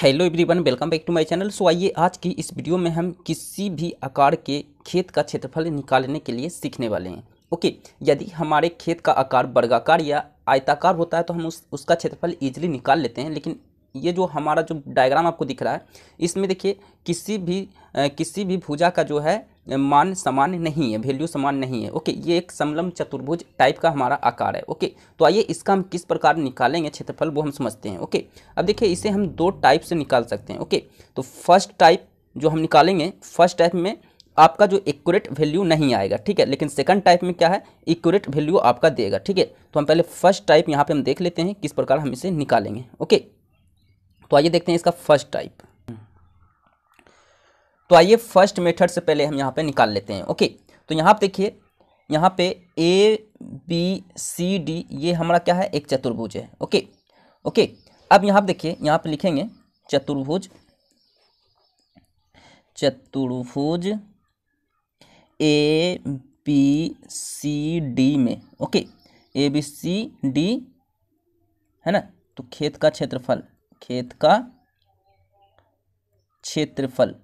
hello everyone welcome back to my channel so आइए आज की इस वीडियो में हम किसी भी आकार के खेत का क्षेत्रफल निकालने के लिए सीखने वाले हैं ओके यदि हमारे खेत का आकार वर्गाकार या आयताकार होता है तो हम उस उसका क्षेत्रफल ईजिली निकाल लेते हैं लेकिन ये जो हमारा जो डायग्राम आपको दिख रहा है इसमें देखिए किसी भी किसी भी भुजा का जो है मान समान नहीं है वैल्यू समान नहीं है ओके ये एक समलम चतुर्भुज टाइप का हमारा आकार है ओके तो आइए इसका हम किस प्रकार निकालेंगे क्षेत्रफल वो हम समझते हैं ओके अब देखिए इसे हम दो टाइप से निकाल सकते हैं ओके तो फर्स्ट टाइप जो हम निकालेंगे फर्स्ट टाइप में आपका जो एक्यूरेट वैल्यू नहीं आएगा ठीक है लेकिन सेकंड टाइप में क्या है एक्यूरेट वैल्यू आपका देगा ठीक है तो हम पहले फर्स्ट टाइप यहाँ पे हम देख लेते हैं किस प्रकार हम इसे निकालेंगे ओके तो आइए देखते हैं इसका फर्स्ट टाइप तो आइए फर्स्ट मेथड से पहले हम यहाँ पे निकाल लेते हैं ओके तो यहाँ पे देखिए यहाँ पे ए बी सी डी ये हमारा क्या है एक चतुर्भुज है ओके ओके अब यहाँ पर देखिए यहाँ पर लिखेंगे चतुर्भुज चतुर्भुज ए बी सी डी में okay A B C D है ना तो खेत का क्षेत्रफल खेत का क्षेत्रफल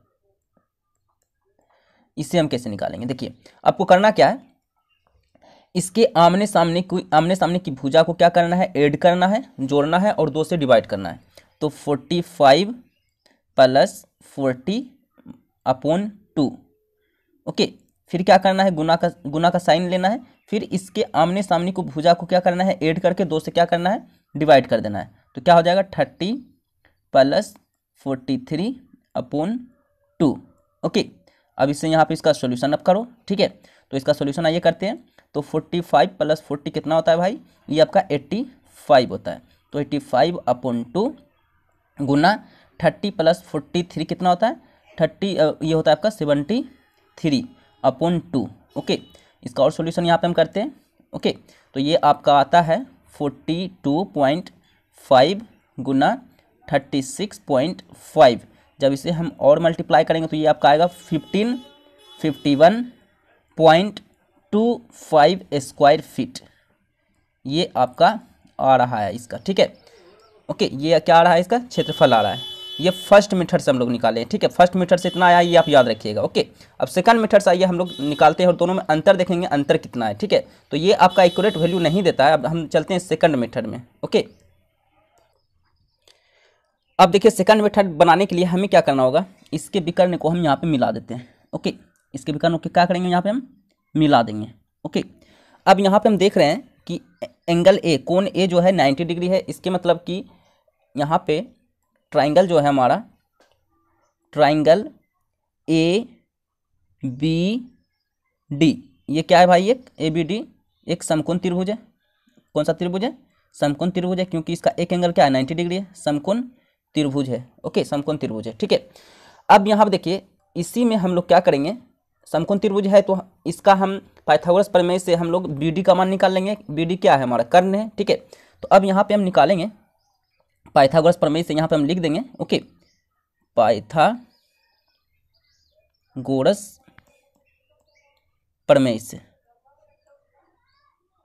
इसे हम कैसे निकालेंगे देखिए आपको करना क्या है इसके आमने सामने कोई आमने सामने की भुजा को क्या करना है ऐड करना है जोड़ना है और दो से डिवाइड करना है तो forty five plus forty upon two okay फिर क्या करना है गुना का गुना का साइन लेना है फिर इसके आमने सामने को भुजा को क्या करना है ऐड करके दो से क्या करना है डिवाइड कर देना है तो क्या हो जाएगा thirty plus forty three upon two okay अब इससे यहाँ पे इसका सोल्यूशन अब करो ठीक है तो इसका सोल्यूशन आइए करते हैं तो फोर्टी फाइव प्लस फोर्टी कितना होता है भाई ये आपका एट्टी फाइव होता है तो एट्टी फाइव अपॉन टू गुना थर्टी प्लस फोर्टी थ्री कितना होता है थर्टी ये होता है आपका seventy three upon two okay इसका और सोल्यूशन यहाँ पर हम करते हैं ओके तो ये आपका आता है फोर्टी टू पॉइंट फाइव गुना थर्टी सिक्स पॉइंट फाइव जब इसे हम और मल्टीप्लाई करेंगे तो ये आपका आएगा fifteen fifty one point two five square feet ये आपका आ रहा है इसका ठीक है ओके ये क्या आ रहा है इसका क्षेत्रफल आ रहा है ये फर्स्ट मीटर से हम लोग निकाले हैं ठीक है फर्स्ट मीटर से इतना आया ये आप याद रखिएगा ओके अब सेकंड मीटर से आइए हम लोग निकालते हैं और दोनों में अंतर देखेंगे अंतर कितना है ठीक है तो ये आपका एक्यूरेट वैल्यू नहीं देता है अब हम चलते हैं सेकंड मीटर में ओके अब देखिए सेकंड मेथड बनाने के लिए हमें क्या करना होगा इसके विकर्ण को हम यहाँ पे मिला देते हैं ओके इसके विकर्ण को क्या करेंगे यहाँ पे हम मिला देंगे ओके अब यहाँ पे हम देख रहे हैं कि एंगल ए कोण ए जो है नाइन्टी डिग्री है इसके मतलब कि यहाँ पे ट्राइंगल जो है हमारा ट्राइंगल ए बी डी ये क्या है भाई एक ए बी डी एक समकोण त्रिभुज है कौन सा त्रिभुज है समकोण त्रिभुज है क्योंकि इसका एक एंगल क्या है नाइन्टी डिग्री है समकोण त्रिभुज है ओके समकोण त्रिभुज है ठीक है अब यहाँ पर देखिए इसी में हम लोग क्या करेंगे समकोण त्रिभुज है तो इसका हम पाइथागोरस प्रमेय से हम लोग बी डी का मान निकाल लेंगे बी डी क्या है हमारा कर्ण है ठीक है तो अब यहाँ पे हम निकालेंगे पाइथागोरस प्रमेय से यहाँ पे हम लिख देंगे ओके पाइथा गोरस प्रमेय से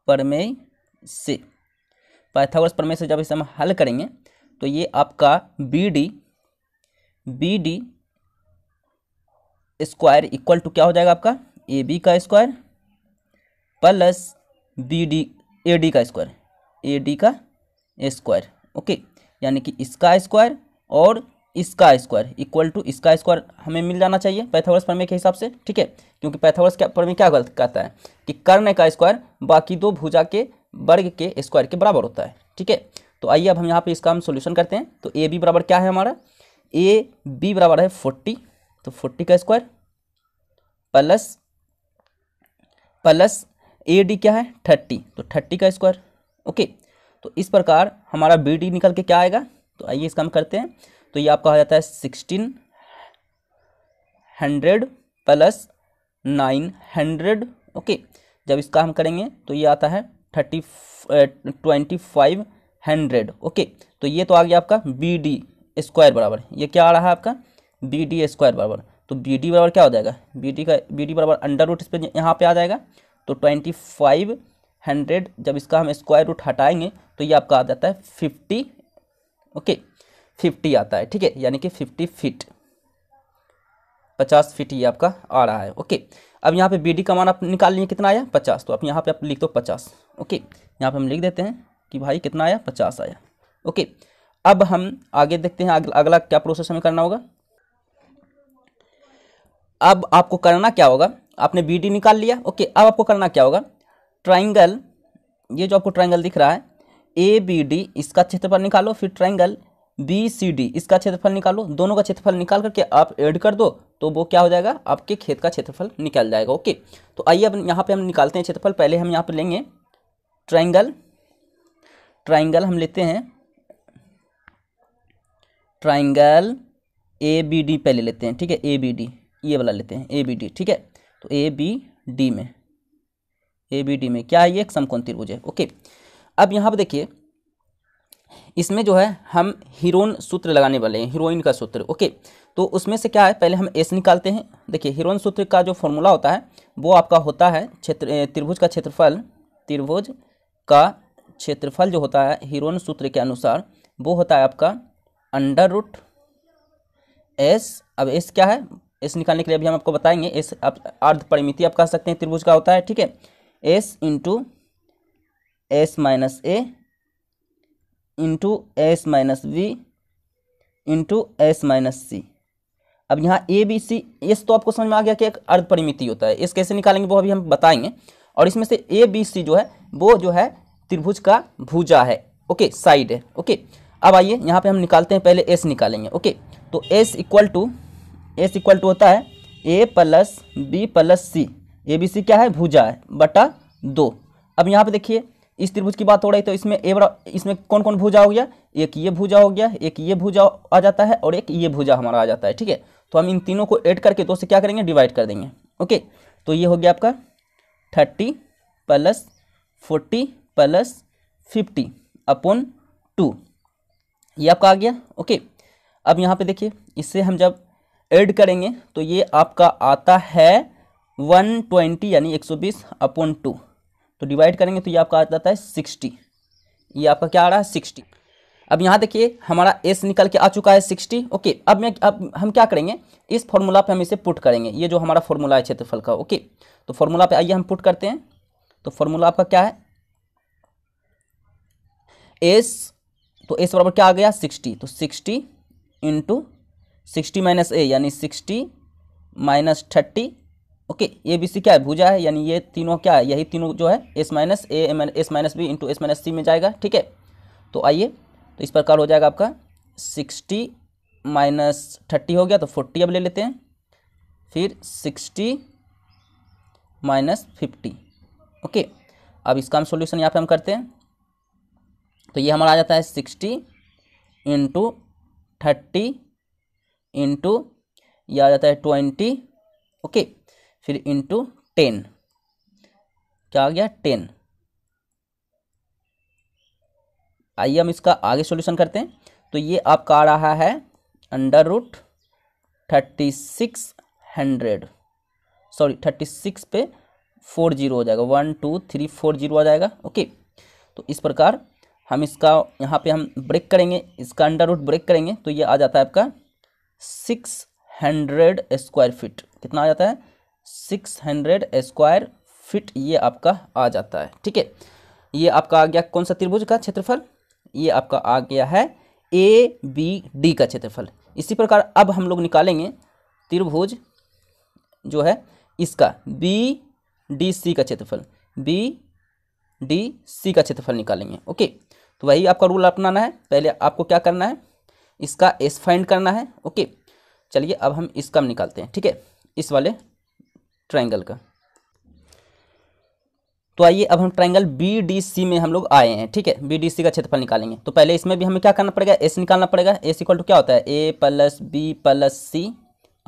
प्रमेय से पाइथागोरस प्रमेय से जब इसे हम हल करेंगे तो ये आपका B D B D square equal to क्या हो जाएगा आपका ए बी का square plus B D A D का स्क्वायर ए डी का स्क्वायर ओके यानी कि इसका स्क्वायर और इसका स्क्वायर इक्वल टू इसका स्क्वायर हमें मिल जाना चाहिए पैथावर्स प्रमेय के हिसाब से ठीक है क्योंकि पैथावर्स क्या प्रमेय क्या गलत कहता है कि कर्ण का स्क्वायर बाकी दो भुजा के वर्ग के स्क्वायर के बराबर होता है ठीक है तो आइए अब हम यहाँ पे इसका हम सोल्यूशन करते हैं तो ए बी बराबर क्या है हमारा ए बी बराबर है फोर्टी तो फोर्टी का square plus plus A D क्या है थर्टी तो थर्टी का स्क्वायर ओके तो इस प्रकार हमारा बी डी निकल के क्या आएगा तो आइए इसका हम करते हैं तो ये आपका आ जाता है sixteen hundred plus nine hundred okay जब इसका हम करेंगे तो ये आता है thirty twenty five hundred okay तो ये तो आ गया आपका बी डी स्क्वायर बराबर ये क्या आ रहा है आपका बी डी स्क्वायर बराबर तो बी डी बराबर क्या हो जाएगा बी डी का बी डी बराबर अंडर रूट इस पर यहाँ पर आ जाएगा तो ट्वेंटी फाइव हंड्रेड जब इसका हम स्क्वायर रूट हटाएंगे तो ये आपका आ जाता है फिफ्टी ओके फिफ्टी आता है ठीक है यानी कि फिफ्टी फिट पचास फिट ये आपका आ रहा है ओके अब यहाँ पे बी डी का मान आप निकाल लिए कितना आया पचास तो आप यहाँ पे आप लिख दो पचास ओके यहाँ पे हम लिख देते हैं कि भाई कितना आया पचास आया ओके अब हम आगे देखते हैं अगला क्या प्रोसेस हमें करना होगा अब आपको करना क्या होगा आपने बी डी निकाल लिया ओके अब आपको करना क्या होगा ट्राइंगल ये जो आपको ट्राइंगल दिख रहा है ए बी डी इसका क्षेत्रफल निकालो फिर ट्राइंगल बी सी डी इसका क्षेत्रफल निकालो दोनों का क्षेत्रफल निकाल करके आप ऐड कर दो तो वो क्या हो जाएगा आपके खेत का क्षेत्रफल निकल जाएगा ओके तो आइए अब यहाँ पे हम निकालते हैं क्षेत्रफल पहले हम यहाँ पे लेंगे ट्राइंगल ट्राइंगल हम लेते हैं ट्राइंगल ए बी डी पहले लेते हैं ठीक है ए बी डी ये वाला लेते हैं ए बी डी ठीक है तो ए बी डी में ए बी डी में क्या है ये समकोण त्रिभुज है ओके अब यहाँ पर देखिए इसमें जो है हम हीरोन सूत्र लगाने वाले हैं हीरोइन का सूत्र ओके तो उसमें से क्या है पहले हम एस निकालते हैं देखिए हीरोन सूत्र का जो फॉर्मूला होता है वो आपका होता है क्षेत्र त्रिभुज का क्षेत्रफल त्रिभुज का क्षेत्रफल जो होता है हिरोन सूत्र के अनुसार वो होता है आपका अंडर रूट एस अब एस क्या है एस निकालने के लिए अभी हम आपको बताएंगे एस आप अर्ध परिमिति आप कह सकते हैं त्रिभुज का होता है ठीक है S into S minus A into S minus B into S minus C अब यहाँ ए बी सी एस तो आपको समझ में आ गया कि एक अर्ध परिमिति होता है एस कैसे निकालेंगे वो अभी हम बताएंगे और इसमें से ए बी सी जो है वो जो है त्रिभुज का भुजा है ओके साइड है ओके अब आइए यहाँ पे हम निकालते हैं पहले एस निकालेंगे ओके तो S equal to S equal to होता है A plus B plus C A B C क्या है भुजा है बटा दो अब यहाँ पे देखिए इस त्रिभुज की बात हो रही तो इसमें ए बड़ा इसमें कौन कौन भुजा हो गया एक ये भुजा हो गया एक ये भुजा आ जाता है और एक ये भुजा हमारा आ जाता है ठीक है तो हम इन तीनों को ऐड करके दो तो से क्या करेंगे डिवाइड कर देंगे ओके तो ये हो गया आपका thirty plus forty plus fifty upon two ये आपका आ गया ओके अब यहाँ पे देखिए इससे हम जब ऐड करेंगे तो ये आपका आता है वन ट्वेंटी यानी एक सौ बीस अपॉन टू तो डिवाइड करेंगे तो ये आपका आ जाता है सिक्सटी ये आपका क्या आ रहा है सिक्सटी अब यहाँ देखिए हमारा एस निकल के आ चुका है सिक्सटी ओके अब मैं अब हम क्या करेंगे इस फॉर्मूला पे हम इसे पुट करेंगे ये जो हमारा फॉर्मूला है क्षेत्रफल का ओके तो फॉर्मूला पे आइए हम पुट करते हैं तो फॉर्मूला आपका क्या है एस तो एस बराबर क्या आ गया सिक्सटी तो sixty into sixty minus A यानी sixty minus thirty okay A B C क्या है भूजा है यानी ये तीनों क्या है यही तीनों जो है S minus A S minus B into S minus C में जाएगा ठीक है तो आइए तो इस प्रकार हो जाएगा आपका सिक्सटी माइनस थर्टी हो गया तो फोर्टी अब ले लेते हैं फिर सिक्सटी माइनस फिफ्टी ओके अब इसका हम सोल्यूशन यहाँ पे हम करते हैं तो ये हमारा आ जाता है सिक्सटी इंटू थर्टी इंटू यह आ जाता है ट्वेंटी ओके फिर इंटू टेन क्या आ गया टेन आइए हम इसका आगे सॉल्यूशन करते हैं तो ये आपका आ रहा है under root thirty six hundred sorry thirty six पे फोर जीरो हो जाएगा one two three four zero आ जाएगा ओके तो इस प्रकार हम इसका यहाँ पे हम ब्रेक करेंगे इसका अंडर रूट ब्रेक करेंगे तो ये आ जाता है आपका सिक्स हंड्रेड स्क्वायर फीट कितना आ जाता है सिक्स हंड्रेड स्क्वायर फीट ये आपका आ जाता है ठीक है ये आपका आ गया कौन सा त्रिभुज का क्षेत्रफल ये आपका आ गया है ए बी डी का क्षेत्रफल इसी प्रकार अब हम लोग निकालेंगे त्रिभुज जो है इसका बी डी सी का क्षेत्रफल बी डी सी का क्षेत्रफल निकालेंगे ओके तो वही आपका रूल अपनाना है पहले आपको क्या करना है इसका एस फाइंड करना है ओके चलिए अब हम इसका निकालते हैं ठीक है इस वाले ट्राइंगल का तो आइए अब हम ट्राइंगल बी डी सी में हम लोग आए हैं ठीक है बी डी सी का क्षेत्रफल निकालेंगे तो पहले इसमें भी हमें क्या करना पड़ेगा एस निकालना पड़ेगा एस इक्वल टू क्या होता है A plus B plus C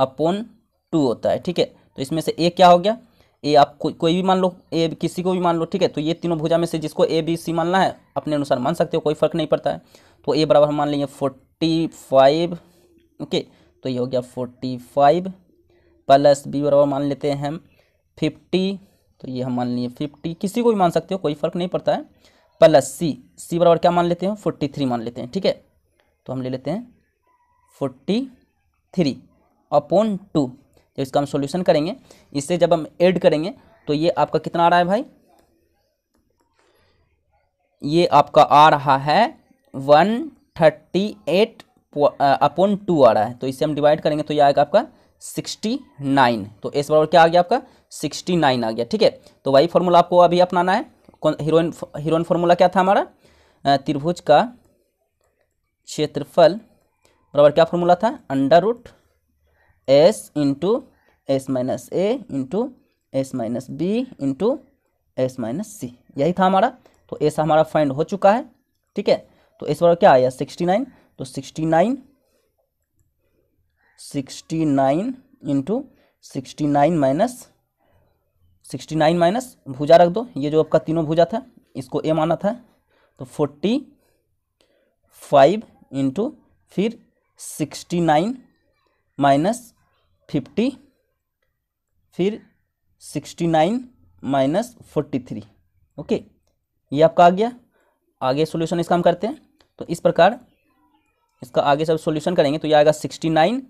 upon two होता है ठीक है तो इसमें से ए क्या हो गया ए आप को, कोई भी मान लो ए किसी को भी मान लो ठीक है तो ये तीनों भुजा में से जिसको ए बी सी मानना है अपने अनुसार मान सकते हो कोई फर्क नहीं पड़ता है तो ए बराबर हम मान लेंगे फोर्टी फाइव ओके तो ये हो गया फोर्टी फाइव प्लस बी बराबर मान लेते हैं हम फिफ्टी तो ये हम मान लिए फिफ्टी किसी को भी मान सकते हो कोई फर्क नहीं पड़ता है प्लस सी सी बराबर क्या मान लेते हैं फोर्टी थ्री मान लेते हैं ठीक है तो हम ले लेते हैं फोर्टी थ्री अपॉन टू तो इसका हम सोल्यूशन करेंगे इससे जब हम ऐड करेंगे तो ये आपका कितना आ रहा है भाई ये आपका आ रहा है one thirty eight upon two आ रहा है तो इसे हम डिवाइड करेंगे तो ये आएगा आपका सिक्सटी नाइन तो एस बराबर क्या आ गया आपका सिक्सटी नाइन आ गया ठीक है तो वही फॉर्मूला आपको अभी अपनाना है कौन हीरोइन हीरोइन फॉर्मूला क्या था हमारा त्रिभुज का क्षेत्रफल बराबर क्या फॉर्मूला था under root S into S minus A into S minus B into S minus C यही था हमारा तो एस हमारा फाइंड हो चुका है ठीक है तो इस बार क्या आया सिक्सटी नाइन तो sixty nine sixty nine into sixty nine minus sixty nine minus भुजा रख दो ये जो आपका तीनों भुजा था इसको ए माना था तो फोर्टी फाइव इंटू फिर सिक्सटी नाइन माइनस फिफ्टी फिर sixty nine minus forty three okay ये आपका आ गया आगे सॉल्यूशन इसका हम करते हैं तो इस प्रकार इसका आगे सब सॉल्यूशन करेंगे तो ये आएगा सिक्सटी नाइन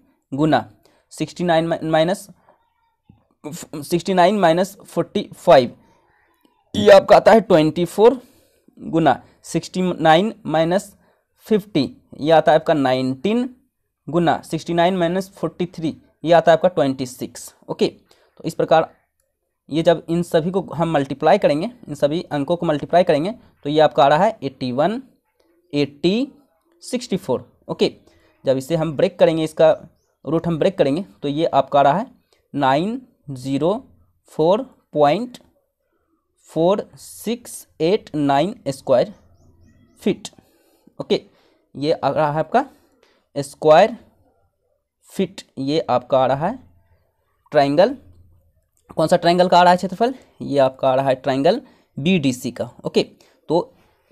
गुना sixty nine minus sixty nine minus forty five ये आपका आता है ट्वेंटी फोर गुना सिक्सटी नाइन माइनस फिफ्टी ये आता है आपका नाइनटीन गुना sixty nine minus forty three ये आता है आपका ट्वेंटी सिक्स ओके तो इस प्रकार ये जब इन सभी को हम मल्टीप्लाई करेंगे इन सभी अंकों को मल्टीप्लाई करेंगे तो ये आपका आ रहा है eighty one eighty sixty four okay जब इसे हम ब्रेक करेंगे इसका रूट हम ब्रेक करेंगे तो ये आपका आ रहा है nine zero four point four six eight nine square feet okay ये आ रहा है आपका स्क्वायर फिट ये आपका आ रहा है ट्राइंगल कौन सा ट्राइंगल का आ रहा है क्षेत्रफल ये आपका आ रहा है ट्राइंगल बी का ओके तो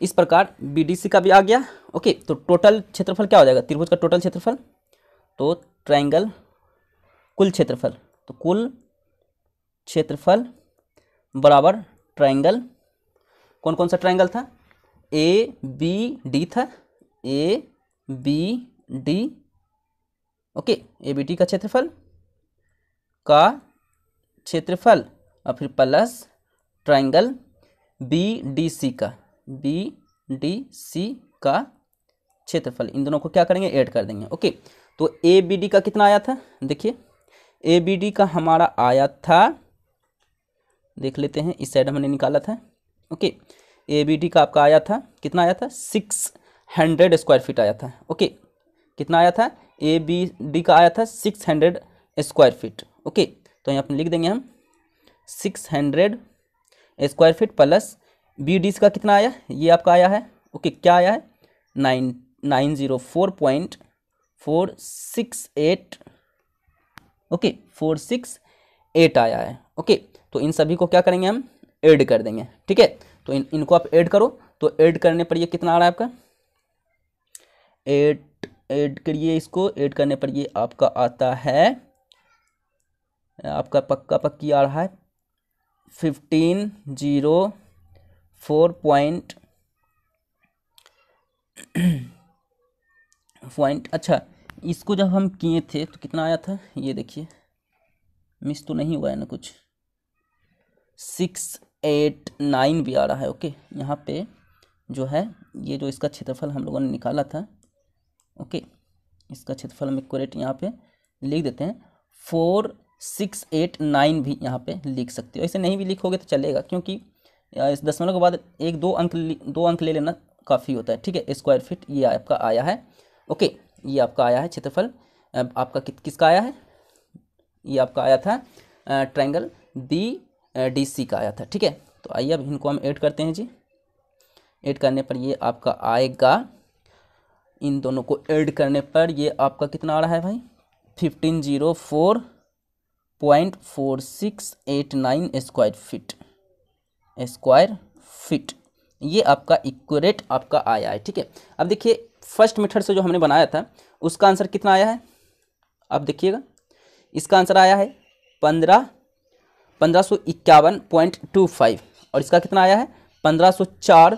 इस प्रकार बी का भी आ गया ओके तो टोटल क्षेत्रफल क्या हो जाएगा त्रिभुज का टोटल क्षेत्रफल तो ट्राइंगल कुल क्षेत्रफल तो कुल क्षेत्रफल बराबर ट्राइंगल कौन कौन सा ट्राइंगल था ए बी डी था A B D okay A B T का क्षेत्रफल का क्षेत्रफल और फिर plus triangle B D C का बी डी सी का क्षेत्रफल इन दोनों को क्या करेंगे ऐड कर देंगे ओके तो ए बी डी का कितना आया था देखिए ए बी डी का हमारा आया था देख लेते हैं इस साइड हमने निकाला था ओके ए बी डी का आपका आया था कितना आया था सिक्स हंड्रेड स्क्वायर फीट आया था ओके कितना आया था ए बी डी का आया था six hundred square feet okay तो यहाँ पर लिख देंगे हम six hundred square feet plus B D का कितना आया ये आपका आया है ओके क्या आया है nine nine zero four point four six eight okay four six eight आया है ओके तो इन सभी को क्या करेंगे हम ऐड कर देंगे ठीक है तो इन इनको आप ऐड करो तो ऐड करने पर ये कितना आ रहा है आपका एट ऐड करिए इसको ऐड करने पर ये आपका आता है आपका पक्का पक्की आ रहा है fifteen zero four point point अच्छा इसको जब हम किए थे तो कितना आया था ये देखिए मिस तो नहीं हुआ है ना कुछ सिक्स एट नाइन भी आ रहा है ओके यहाँ पे जो है ये जो इसका क्षेत्रफल हम लोगों ने निकाला था ओके इसका क्षेत्रफल हम एक यहाँ पे लिख देते हैं फोर सिक्स एट नाइन भी यहाँ पे लिख सकते हो ऐसे नहीं भी लिखोगे तो चलेगा क्योंकि इस दसमलव के बाद एक दो अंक दो अंक ले लेना काफ़ी होता है ठीक है स्क्वायर फिट ये आपका आया है ओके ये आपका आया है क्षेत्रफल आपका कि, किसका आया है ये आपका आया था ट्रायंगल बी डी सी का आया था ठीक है तो आइए अब इनको हम ऐड करते हैं जी ऐड करने पर ये आपका आएगा इन दोनों को ऐड करने पर ये आपका कितना आ रहा है भाई fifteen zero four point four six eight nine square feet square feet ये आपका इक्वरेट आपका आया है ठीक है अब देखिए फर्स्ट मेथड से जो हमने बनाया था उसका आंसर कितना आया है आप देखिएगा इसका आंसर आया है पंद्रह पंद्रह सौ इक्यावन पॉइंट टू फाइव और इसका कितना आया है पंद्रह सौ चार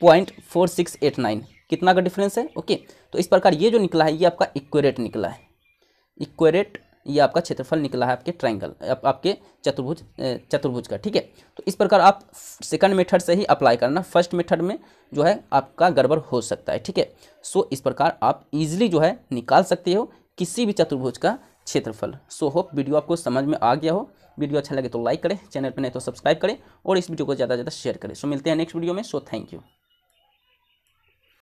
point four six eight nine कितना का डिफरेंस है ओके तो इस प्रकार ये जो निकला है ये आपका इक्वेरेट निकला है इक्वेरेट ये आपका क्षेत्रफल निकला है आपके ट्राइंगल आप, आपके चतुर्भुज चतुर्भुज का ठीक है तो इस प्रकार आप सेकंड मेथड से ही अप्लाई करना फर्स्ट मेथड में जो है आपका गड़बड़ हो सकता है ठीक है सो इस प्रकार आप इजीली जो है निकाल सकते हो किसी भी चतुर्भुज का क्षेत्रफल सो होप वीडियो आपको समझ में आ गया हो वीडियो अच्छा लगे तो लाइक करें चैनल पर नहीं तो सब्सक्राइब करें और इस वीडियो को ज़्यादा से ज़्यादा शेयर करें सो मिलते हैं नेक्स्ट वीडियो में सो थैंक यू